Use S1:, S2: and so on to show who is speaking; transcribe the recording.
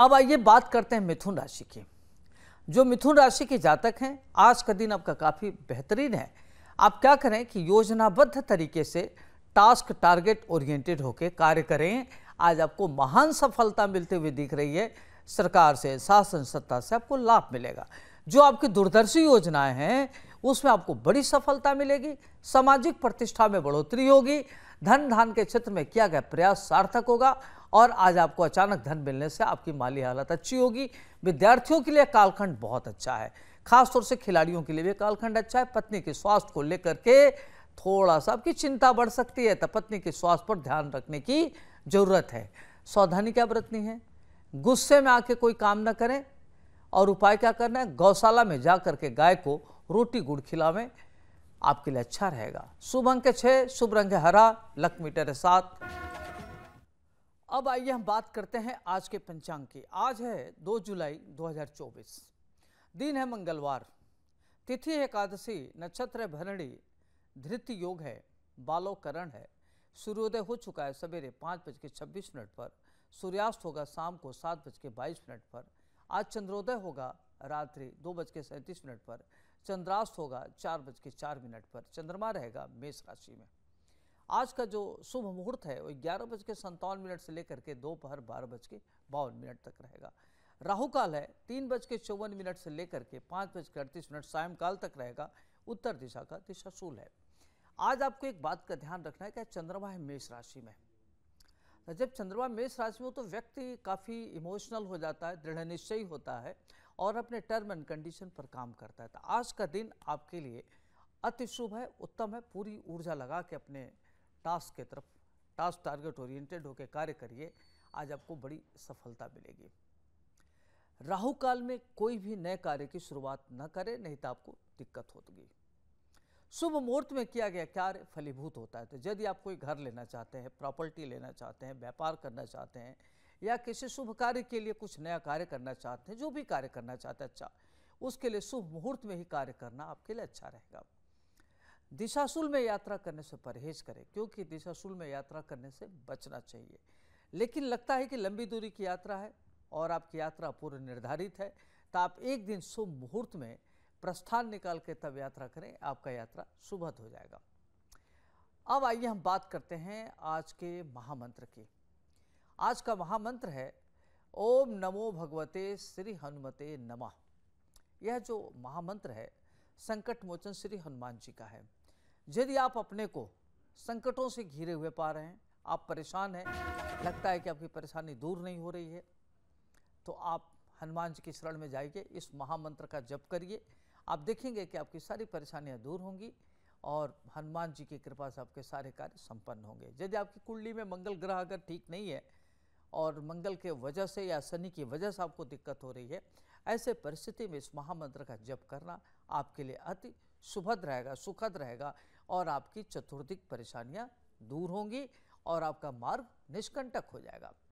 S1: अब आइए बात करते हैं मिथुन राशि की जो मिथुन राशि के जातक हैं आज का दिन आपका काफ़ी बेहतरीन है आप क्या करें कि योजनाबद्ध तरीके से टास्क टारगेट ओरिएंटेड होकर कार्य करें आज आपको महान सफलता मिलते हुए दिख रही है सरकार से शासन सत्ता से आपको लाभ मिलेगा जो आपकी दूरदर्शी योजनाएं हैं उसमें आपको बड़ी सफलता मिलेगी सामाजिक प्रतिष्ठा में बढ़ोतरी होगी धन धान के क्षेत्र में किया गया प्रयास सार्थक होगा और आज आपको अचानक धन मिलने से आपकी माली हालत अच्छी होगी विद्यार्थियों के लिए कालखंड बहुत अच्छा है खासतौर से खिलाड़ियों के लिए भी कालखंड अच्छा है पत्नी के स्वास्थ्य को लेकर के थोड़ा सा आपकी चिंता बढ़ सकती है तो पत्नी के स्वास्थ्य पर ध्यान रखने की जरूरत है सावधानी क्या बरतनी है गुस्से में आके कोई काम ना करें और उपाय क्या करना है गौशाला में जा करके गाय को रोटी गुड़ खिलावें आपके लिए अच्छा रहेगा शुभ अंक छः शुभ रंग हरा लक मीटर सात अब आइए हम बात करते हैं आज के पंचांग की आज है 2 जुलाई 2024 दिन है मंगलवार तिथि एकादशी नक्षत्र भरणी धृत योग है बालोकरण है सूर्योदय हो चुका है सवेरे पाँच बज के छब्बीस मिनट पर सूर्यास्त होगा शाम को सात बज के बाईस मिनट पर आज चंद्रोदय होगा रात्रि दो बज के सैंतीस मिनट पर चंद्रास्त होगा चार बज के चार मिनट पर चंद्रमा रहेगा मेष राशि में आज का जो शुभ मुहूर्त है वो ग्यारह बज के संतावन मिनट से लेकर के दोपहर बारह बज के बावन मिनट तक रहेगा राहु काल है तीन बज के चौवन मिनट से लेकर के पाँच बज के अड़तीस मिनट सायंकाल तक रहेगा उत्तर दिशा का दिशा शूल है आज आपको एक बात का ध्यान रखना है कि चंद्रमा है मेष राशि में तो जब चंद्रमा मेष राशि में हो तो व्यक्ति काफ़ी इमोशनल हो जाता है दृढ़ निश्चय होता है और अपने टर्म एंड कंडीशन पर काम करता है तो आज का दिन आपके लिए अति शुभ है उत्तम है पूरी ऊर्जा लगा के अपने टास्क के तरफ टास्क टारगेट ओरिएंटेड होकर कार्य करिए आज आपको बड़ी सफलता मिलेगी राहु काल में कोई भी नए कार्य की शुरुआत न करें नहीं तो आपको दिक्कत होगी शुभ मुहूर्त में किया गया कार्य फलीभूत होता है तो यदि आप कोई घर लेना चाहते हैं प्रॉपर्टी लेना चाहते हैं व्यापार करना चाहते हैं या किसी शुभ कार्य के लिए कुछ नया कार्य करना चाहते हैं जो भी कार्य करना चाहते हैं अच्छा उसके लिए शुभ मुहूर्त में ही कार्य करना आपके लिए अच्छा रहेगा दिशाशुल में यात्रा करने से परहेज करें क्योंकि दिशाशुल में यात्रा करने से बचना चाहिए लेकिन लगता है कि लंबी दूरी की यात्रा है और आपकी यात्रा पूर्व निर्धारित है तो आप एक दिन शुभ मुहूर्त में प्रस्थान निकाल के तब यात्रा करें आपका यात्रा सुबह हो जाएगा अब आइए हम बात करते हैं आज के महामंत्र की आज का महामंत्र है ओम नमो भगवते श्री हनुमते नमः यह जो महामंत्र है संकट मोचन श्री हनुमान जी का है यदि आप अपने को संकटों से घिरे हुए पा रहे हैं आप परेशान हैं लगता है कि आपकी परेशानी दूर नहीं हो रही है तो आप हनुमान जी की शरण में जाइए इस महामंत्र का जप करिए आप देखेंगे कि आपकी सारी परेशानियां दूर होंगी और हनुमान जी की कृपा से आपके सारे कार्य संपन्न होंगे यदि आपकी कुंडली में मंगल ग्रह अगर ठीक नहीं है और मंगल के वजह से या शनि की वजह से आपको दिक्कत हो रही है ऐसे परिस्थिति में इस महामंत्र का जप करना आपके लिए अति सुभद रहेगा सुखद रहेगा और आपकी चतुर्दिक परेशानियां दूर होंगी और आपका मार्ग निष्कंटक हो जाएगा